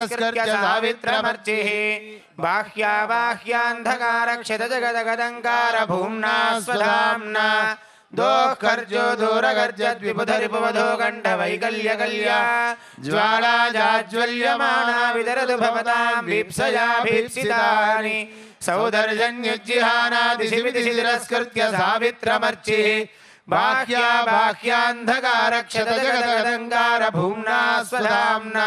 सावित्रमर्चि बाह्या बाह्यान्धकारक्षितजगदगदङ्कारभूम्ना स्वधाम्ना दोःखर्जो दूरगर्जद्विबुधरिपवधो कण्ठवैकल्यकल्या ज्वालाजाज्वल्यमाना विदरतु भवतां भीप्सया भीप्सितानि बाह्या स्वधाम्ना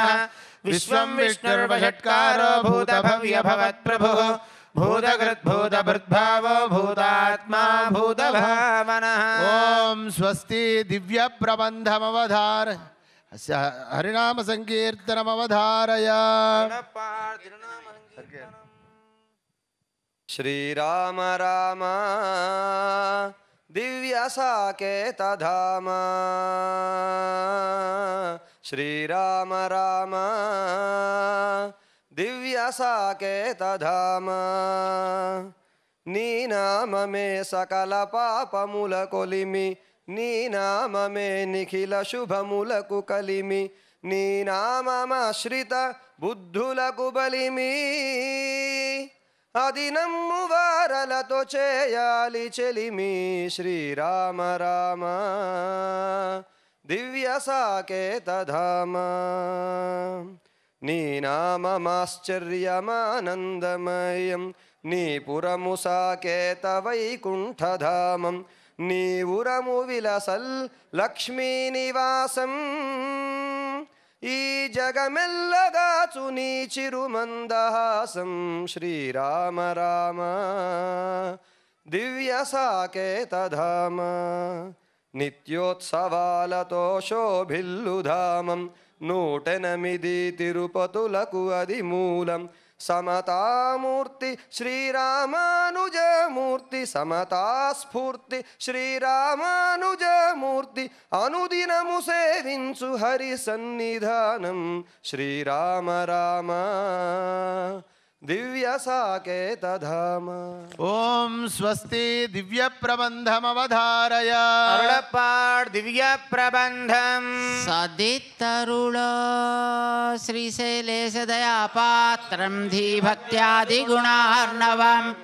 विश्वं विष्णुर्वषट्कारो भूतभव्यभवत्प्रभुः भूतकृद्भूतभृद्भावो भूतात्मा भूतभावनः ॐ स्वस्ति दिव्यप्रबन्धमवधार हरिनामसङ्कीर्तनमवधारय श्रीराम राम दिव्यसाकेतधाम శ్రీరామ రామ దివ్య సాకేత ధామ నీ నామమే సకల పాపముల కొలిమి నీ నామమే నిఖిల శుభములకు కలిమి నీ నామమాశ్రిత బుద్ధులకు బలిమి అది నమ్ము వారలతో చేయాలి చెలిమి శ్రీరామ రామ दिव्यसाकेतधाम नीनाममाश्चर्यमानन्दमयं नीपुरमुसाकेतवैकुण्ठधामं नीवुरमुविलसल्लक्ष्मीनिवासं नीचिरुमन्दहासं श्रीराम राम दिव्यसाकेतधाम नित्योत्सवतोशोभिल्लुधामं नूटनमिदी तिरुपतुलकु अधिमूलं समतामूर्ति श्रीरामानुजमूर्ति समतास्फूर्ति श्रीरामानुजमूर्ति अनुदिनमु सेविञ्चु हरिसन्निधानं श्रीराम राम दिव्य धाम ओम स्वस्ति दिव्यप्रबन्धमवधारय अरुळपाड् दया सदितरुळ धी भक्तियादि धीभक्त्यादिगुणार्णवम्